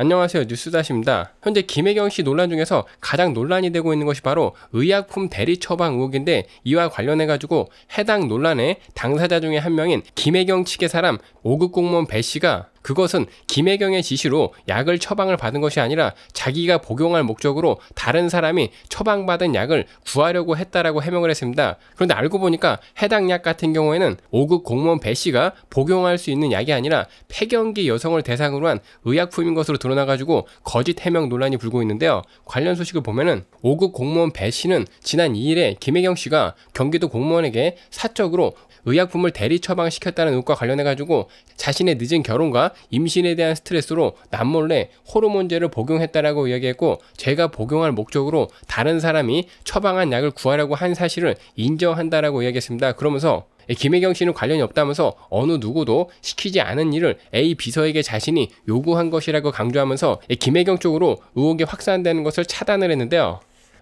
안녕하세요 뉴스다시입니다. 현재 김혜경 씨 논란 중에서 가장 논란이 되고 있는 것이 바로 의약품 대리 처방 의혹인데 이와 관련해 가지고 해당 논란의 당사자 중에 한 명인 김혜경 측의 사람 5급 공무원 배 씨가 그것은 김혜경의 지시로 약을 처방을 받은 것이 아니라 자기가 복용할 목적으로 다른 사람이 처방받은 약을 구하려고 했다라고 해명을 했습니다. 그런데 알고 보니까 해당 약 같은 경우에는 5급 공무원 배 씨가 복용할 수 있는 약이 아니라 폐경기 여성을 대상으로 한 의약품인 것으로 드러나가지고 거짓 해명 논란이 불고 있는데요. 관련 소식을 보면은 5급 공무원 배 씨는 지난 2일에 김혜경 씨가 경기도 공무원에게 사적으로 의약품을 대리 처방시켰다는 의혹과 관련해가지고 자신의 늦은 결혼과 임신에 대한 스트레스로 남몰래 호르몬제를 복용했다라고 이야기했고 제가 복용할 목적으로 다른 사람이 처방한 약을 구하려고 한 사실을 인정한다라고 이야기했습니다. 그러면서 예, 김혜경 씨는 관련이 없다면서 어느 누구도 시키지 않은 일을 A 비서에게 자신이 요구한 것이라고 강조하면서 예, 김혜경 쪽으로 의혹이 확산되는 것을 차단을 했는데요.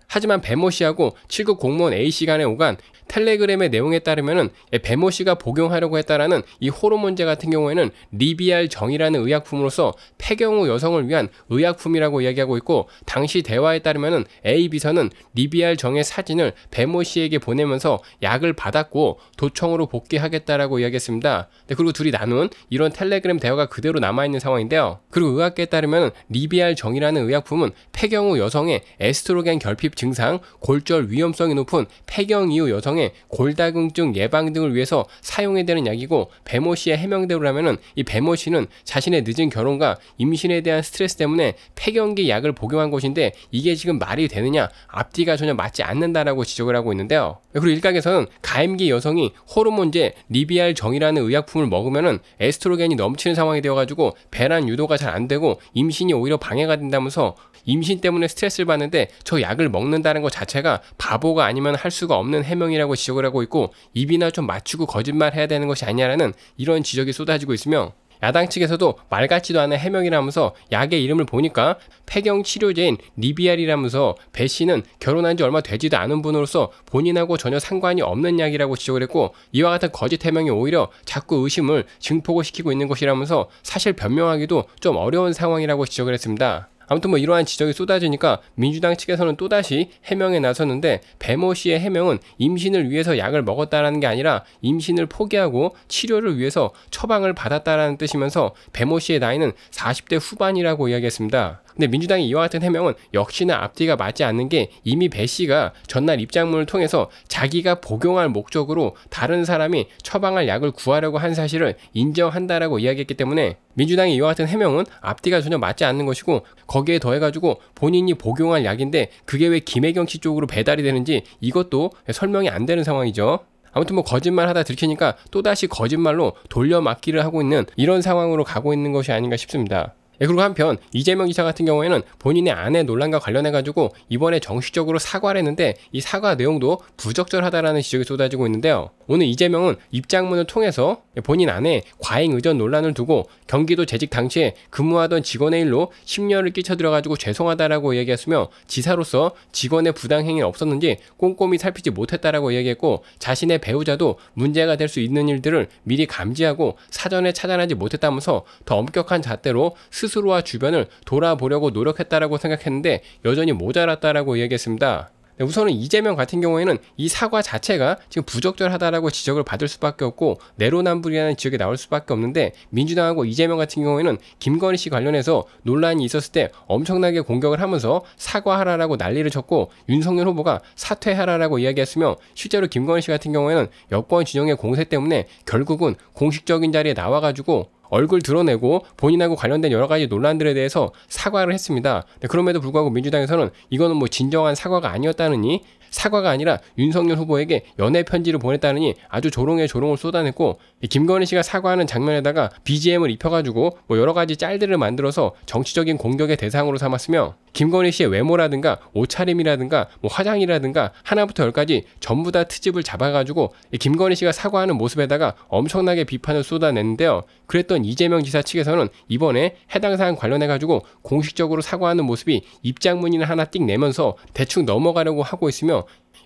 하지만 배모 씨하고 7급 공무원 A씨 간의 오간 텔레그램의 내용에 따르면은 예, 배모 씨가 복용하려고 했다라는 이 호르몬제 같은 경우에는 리비알 정이라는 의약품으로서 폐경 후 여성을 위한 의약품이라고 이야기하고 있고 당시 대화에 따르면 A 비서는 리비알 정의 사진을 배모 씨에게 보내면서 약을 받았고 도청으로 복귀하겠다라고 이야기했습니다. 네, 그리고 둘이 나눈 이런 텔레그램 대화가 그대로 남아 있는 상황인데요. 그리고 의학계에 따르면 리비알 정이라는 의약품은 폐경 후 여성의 에스트로겐 결핍 증상, 골절 위험성이 높은 폐경 이후 여성의 골다공증 예방 등을 위해서 사용해야 되는 약이고 배모 씨의 해명대로라면은 이 배모 씨는 자신의 늦은 결혼과 임신에 대한 스트레스 때문에 폐경기 약을 복용한 것인데 이게 지금 말이 되느냐 앞뒤가 전혀 맞지 않는다라고 지적을 하고 있는데요. 그리고 일각에서는 가임기 여성이 호르몬제 리비알 정이라는 의약품을 먹으면 에스트로겐이 넘치는 상황이 되어가지고 배란 유도가 잘 안 되고 임신이 오히려 방해가 된다면서 임신 때문에 스트레스를 받는데 저 약을 먹는 먹는다는 것 자체가 바보가 아니면 할 수가 없는 해명이라고 지적을 하고 있고 입이나 좀 맞추고 거짓말 해야 되는 것이 아니냐라는 이런 지적이 쏟아지고 있으며 야당 측에서도 말 같지도 않은 해명이라면서 약의 이름을 보니까 폐경 치료제인 리비알이라면서 배 씨는 결혼한 지 얼마 되지도 않은 분으로서 본인하고 전혀 상관이 없는 약이라고 지적을 했고 이와 같은 거짓 해명이 오히려 자꾸 의심을 증폭을 시키고 있는 것이라면서 사실 변명하기도 좀 어려운 상황이라고 지적을 했습니다. 아무튼 뭐 이러한 지적이 쏟아지니까 민주당 측에서는 또다시 해명에 나섰는데 배모 씨의 해명은 임신을 위해서 약을 먹었다라는 게 아니라 임신을 포기하고 치료를 위해서 처방을 받았다라는 뜻이면서 배모 씨의 나이는 40대 후반이라고 이야기했습니다. 근데 민주당의 이와 같은 해명은 역시나 앞뒤가 맞지 않는 게 이미 배 씨가 전날 입장문을 통해서 자기가 복용할 목적으로 다른 사람이 처방할 약을 구하려고 한 사실을 인정한다라고 이야기했기 때문에 민주당의 이와 같은 해명은 앞뒤가 전혀 맞지 않는 것이고 거기에 더해가지고 본인이 복용할 약인데 그게 왜 김혜경 씨 쪽으로 배달이 되는지 이것도 설명이 안 되는 상황이죠. 아무튼 뭐 거짓말 하다 들키니까 또다시 거짓말로 돌려막기를 하고 있는 이런 상황으로 가고 있는 것이 아닌가 싶습니다. 예, 그리고 한편 이재명 기사 같은 경우에는 본인의 아내 논란과 관련해 가지고 이번에 정식적으로 사과를 했는데 이 사과 내용도 부적절하다라는 지적이 쏟아지고 있는데요. 오늘 이재명은 입장문을 통해서 본인 아내 과잉 의전 논란을 두고 경기도 재직 당시에 근무하던 직원의 일로 심려를 끼쳐들어 가지고 죄송하다라고 이야기했으며 지사로서 직원의 부당 행위는 없었는지 꼼꼼히 살피지 못했다라고 이야기했고 자신의 배우자도 문제가 될 수 있는 일들을 미리 감지하고 사전에 차단하지 못했다면서 더 엄격한 잣대로 스 스스로와 주변을 돌아보려고 노력했다라고 생각했는데 여전히 모자랐다라고 이야기했습니다 네, 우선은 이재명 같은 경우에는 이 사과 자체가 지금 부적절하다라고 지적을 받을 수밖에 없고 내로남불이라는 지적에 나올 수밖에 없는데 민주당하고 이재명 같은 경우에는 김건희 씨 관련해서 논란이 있었을 때 엄청나게 공격을 하면서 사과하라라고 난리를 쳤고 윤석열 후보가 사퇴하라라고 이야기했으며 실제로 김건희 씨 같은 경우에는 여권 진영의 공세 때문에 결국은 공식적인 자리에 나와가지고 얼굴 드러내고 본인하고 관련된 여러 가지 논란들에 대해서 사과를 했습니다. 그럼에도 불구하고 민주당에서는 이거는 뭐 진정한 사과가 아니었다느니 사과가 아니라 윤석열 후보에게 연애 편지를 보냈다느니 아주 조롱에 조롱을 쏟아냈고 김건희 씨가 사과하는 장면에다가 BGM을 입혀가지고 뭐 여러 가지 짤들을 만들어서 정치적인 공격의 대상으로 삼았으며 김건희 씨의 외모라든가 옷차림이라든가 뭐 화장이라든가 하나부터 열까지 전부 다 트집을 잡아가지고 김건희 씨가 사과하는 모습에다가 엄청나게 비판을 쏟아냈는데요. 그랬던 이재명 지사 측에서는 이번에 해당 사안 관련해가지고 공식적으로 사과하는 모습이 입장문이나 하나 띡 내면서 대충 넘어가려고 하고 있으며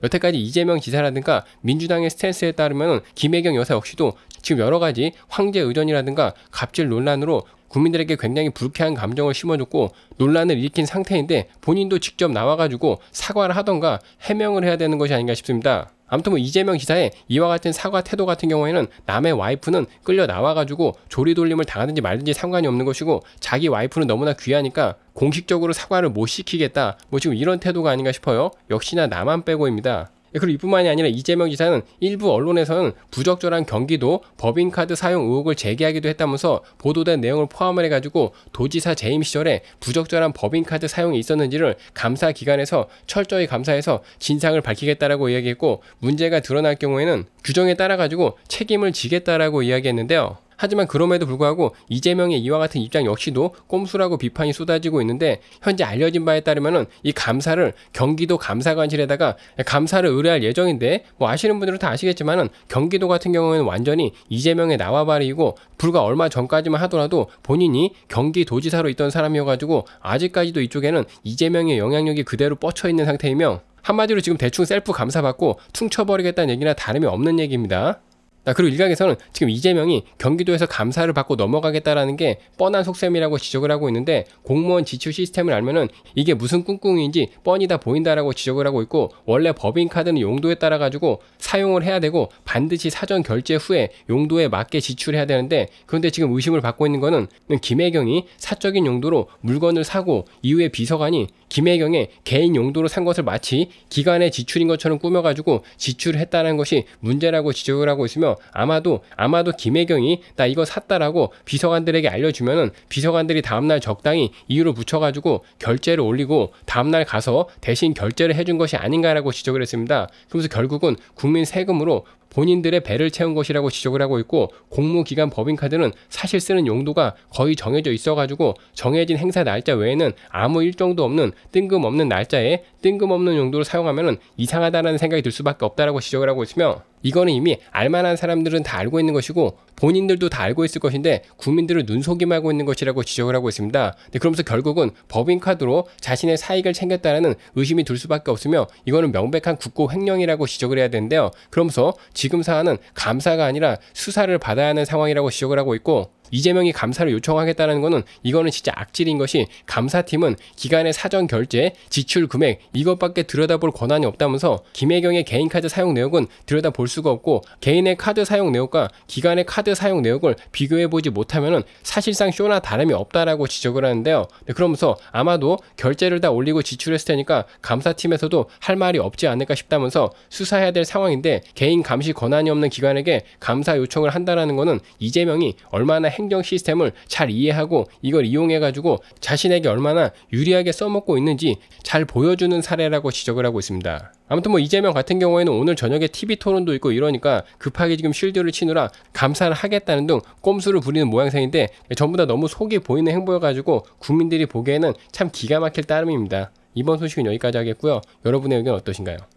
여태까지 이재명 지사라든가 민주당의 스탠스에 따르면 김혜경 여사 역시도 지금 여러 가지 황제 의전이라든가 갑질 논란으로 국민들에게 굉장히 불쾌한 감정을 심어줬고 논란을 일으킨 상태인데 본인도 직접 나와가지고 사과를 하던가 해명을 해야 되는 것이 아닌가 싶습니다. 아무튼 뭐 이재명 기사의 이와 같은 사과 태도 같은 경우에는 남의 와이프는 끌려 나와가지고 조리돌림을 당하든지 말든지 상관이 없는 것이고 자기 와이프는 너무나 귀하니까 공식적으로 사과를 못 시키겠다 뭐 지금 이런 태도가 아닌가 싶어요 역시나 나만 빼고입니다 예, 그리고 이뿐만이 아니라 이재명 지사는 일부 언론에서는 부적절한 경기도 법인카드 사용 의혹을 제기하기도 했다면서 보도된 내용을 포함을 해가지고 도지사 재임 시절에 부적절한 법인카드 사용이 있었는지를 감사 기관에서 철저히 감사해서 진상을 밝히겠다라고 이야기했고 문제가 드러날 경우에는 규정에 따라 가지고 책임을 지겠다라고 이야기했는데요. 하지만 그럼에도 불구하고 이재명의 이와 같은 입장 역시도 꼼수라고 비판이 쏟아지고 있는데 현재 알려진 바에 따르면이 감사를 경기도 감사관실에다가 감사를 의뢰할 예정인데 뭐 아시는 분들은 다아시겠지만 경기도 같은 경우에는 완전히 이재명의 나와바리이고 불과 얼마 전까지만 하더라도 본인이 경기도지사로 있던 사람이어가지고 아직까지도 이쪽에는 이재명의 영향력이 그대로 뻗쳐 있는 상태이며 한마디로 지금 대충 셀프 감사받고 퉁쳐버리겠다는 얘기나 다름이 없는 얘기입니다. 아, 그리고 일각에서는 지금 이재명이 경기도에서 감사를 받고 넘어가겠다라는 게 뻔한 속셈이라고 지적을 하고 있는데 공무원 지출 시스템을 알면은 이게 무슨 꿍꿍인지 뻔히 다 보인다라고 지적을 하고 있고 원래 법인 카드는 용도에 따라 가지고 사용을 해야 되고 반드시 사전 결제 후에 용도에 맞게 지출해야 되는데 그런데 지금 의심을 받고 있는 거는 김혜경이 사적인 용도로 물건을 사고 이후에 비서관이 김혜경의 개인 용도로 산 것을 마치 기관의 지출인 것처럼 꾸며가지고 지출을 했다는 것이 문제라고 지적을 하고 있으며 아마도 아마도 김혜경이 나 이거 샀다라고 비서관들에게 알려주면은 비서관들이 다음날 적당히 이유를 붙여가지고 결제를 올리고 다음날 가서 대신 결제를 해준 것이 아닌가라고 지적을 했습니다. 그러면서 결국은 국민 세금으로 본인들의 배를 채운 것이라고 지적을 하고 있고 공무기간 법인카드는 사실 쓰는 용도가 거의 정해져 있어가지고 정해진 행사 날짜 외에는 아무 일정도 없는 뜬금없는 날짜에 뜬금없는 용도로 사용하면 이상하다는 생각이 들 수밖에 없다라고 지적을 하고 있으며 이거는 이미 알만한 사람들은 다 알고 있는 것이고 본인들도 다 알고 있을 것인데 국민들을 눈속임하고 있는 것이라고 지적을 하고 있습니다. 네, 그러면서 결국은 법인카드로 자신의 사익을 챙겼다는 의심이 들 수밖에 없으며 이거는 명백한 국고 횡령이라고 지적을 해야 되는데요. 그러면서 지금 사안은 감사가 아니라 수사를 받아야 하는 상황이라고 지적을 하고 있고 이재명이 감사를 요청하겠다는 거는 이거는 진짜 악질인 것이 감사팀은 기간의 사전 결제, 지출 금액 이것밖에 들여다볼 권한이 없다면서 김혜경의 개인 카드 사용 내역은 들여다볼 수가 없고 개인의 카드 사용 내역과 기간의 카드 사용 내역을 비교해보지 못하면 사실상 쇼나 다름이 없다라고 지적을 하는데요. 네, 그러면서 아마도 결제를 다 올리고 지출했을 테니까 감사팀에서도 할 말이 없지 않을까 싶다면서 수사해야 될 상황인데 개인 감시 권한이 없는 기관에게 감사 요청을 한다라는 거는 이재명이 얼마나 행 환경 시스템을 잘 이해하고 이걸 이용해 가지고 자신에게 얼마나 유리하게 써먹고 있는지 잘 보여주는 사례라고 지적을 하고 있습니다. 아무튼 뭐 이재명 같은 경우에는 오늘 저녁에 TV 토론도 있고 이러니까 급하게 지금 쉴드를 치느라 감사를 하겠다는 등 꼼수를 부리는 모양새인데 전부 다 너무 속이 보이는 행보여가지고 국민들이 보기에는 참 기가 막힐 따름입니다. 이번 소식은 여기까지 하겠고요. 여러분의 의견 어떠신가요?